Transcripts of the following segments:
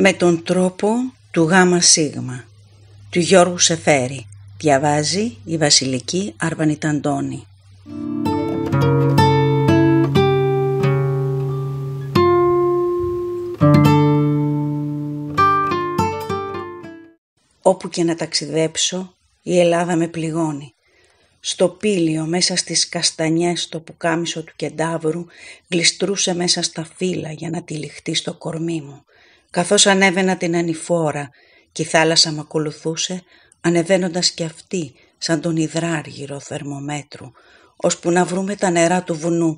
με τον τρόπο του γάμα σίγμα του Γιώργου Σεφέρη. Διαβάζει η Βασιλική Αρβανιταντώνη. Όπου και να ταξιδέψω η Ελλάδα με πληγώνει. Στο πύλιο μέσα στις καστανιές το πουκάμισο του κεντάβρου γλιστρούσε μέσα στα φύλλα για να τυλιχτεί στο κορμί μου καθώς ανέβαινα την ανηφόρα και η θάλασσα μ' ακολουθούσε, ανεβαίνοντας και αυτή σαν τον υδράργυρο θερμομέτρου, ώσπου να βρούμε τα νερά του βουνού.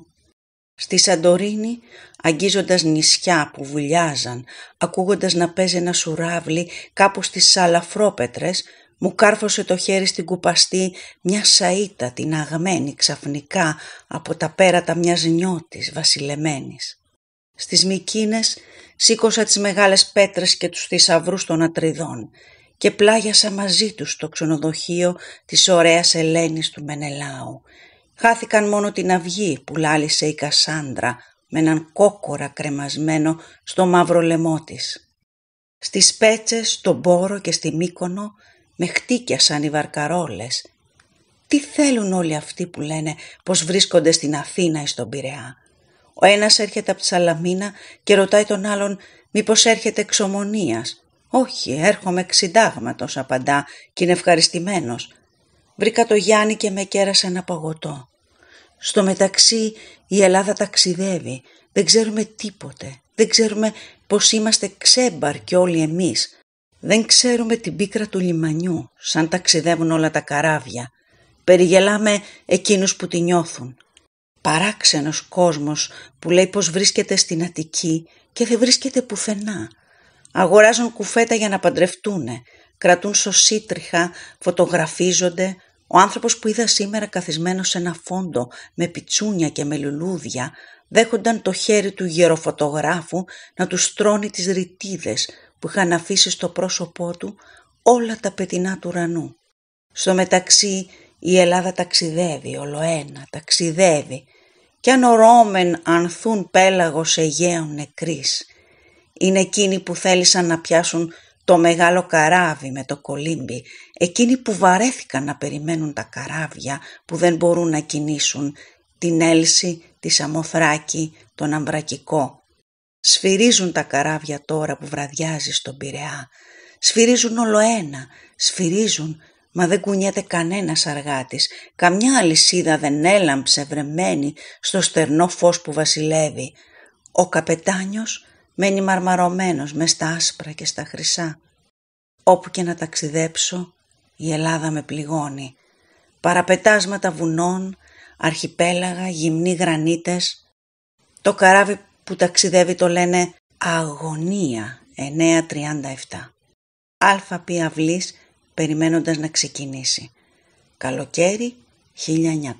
Στη Σαντορίνη, αγγίζοντας νησιά που βουλιάζαν, ακούγοντας να παίζει ένα σουράβλι κάπου στις σαλαφρόπετρες, μου κάρφωσε το χέρι στην κουπαστή μια σαΐτα την αγμένη ξαφνικά από τα πέρατα μιας νιώτης βασιλεμένης. Στις Μικίνες σήκωσα τις μεγάλες πέτρες και τους θησαυρούς των ατριδών και πλάγιασα μαζί τους στο ξενοδοχείο της ωραίας Ελένης του Μενελάου. Χάθηκαν μόνο την αυγή που λάλησε η Κασάνδρα με έναν κόκορα κρεμασμένο στο μαύρο λαιμό της. Στις πέτσες, στον πόρο και στη Μύκονο με χτίκιασαν οι βαρκαρόλες. Τι θέλουν όλοι αυτοί που λένε πως βρίσκονται στην Αθήνα ή στον Πειραιά. Ο ένας έρχεται από τη Σαλαμίνα και ρωτάει τον άλλον μήπως έρχεται εξομονίας. «Όχι, έρχομαι ξυντάγματος», απαντά και είναι ευχαριστημένος. Βρήκα το Γιάννη και με κέρασε ένα παγωτό. Στο μεταξύ η Ελλάδα ταξιδεύει. Δεν ξέρουμε τίποτε. Δεν ξέρουμε πως είμαστε ξέμπαρ και όλοι εμείς. Δεν ξέρουμε την πίκρα του λιμανιού, σαν ταξιδεύουν όλα τα καράβια. Περιγελάμε εκείνους που τη νιώθουν παράξενος κόσμος που λέει πως βρίσκεται στην Αττική και δεν βρίσκεται πουθενά. Αγοράζουν κουφέτα για να παντρευτούνε, κρατούν σωσίτριχα, φωτογραφίζονται. Ο άνθρωπος που είδα σήμερα καθισμένος σε ένα φόντο με πιτσούνια και με λουλούδια δέχονταν το χέρι του γεροφωτογράφου να τους στρώνει τις ρητίδες που είχαν αφήσει στο πρόσωπό του όλα τα πετεινά του ουρανού. Στο μεταξύ η Ελλάδα ταξιδεύει, ολοένα, ταξιδεύει, κι αν ορώμεν ανθούν πέλαγος Αιγαίων νεκρής. Είναι εκείνοι που θέλησαν να πιάσουν το μεγάλο καράβι με το κολύμπι, εκείνοι που βαρέθηκαν να περιμένουν τα καράβια που δεν μπορούν να κινήσουν, την Έλση, τη Σαμοθράκη, τον Αμπρακικό. Σφυρίζουν τα καράβια τώρα που βραδιάζει στον Πειραιά, σφυρίζουν όλο σφυρίζουν Μα δεν κουνιέται κανένας αργάτης, καμιά αλυσίδα δεν έλαμψε βρεμένη στο στερνό φως που βασιλεύει. Ο καπετάνιος μένει μαρμαρωμένος μες στα άσπρα και στα χρυσά. Όπου και να ταξιδέψω, η Ελλάδα με πληγώνει. Παραπετάσματα βουνών, αρχιπέλαγα, γυμνοί γρανίτες. Το καράβι που ταξιδεύει το λένε «Αγωνία» 9.37. Αλφα πι αυλής περιμένοντας να ξεκινήσει. Καλοκαίρι 1936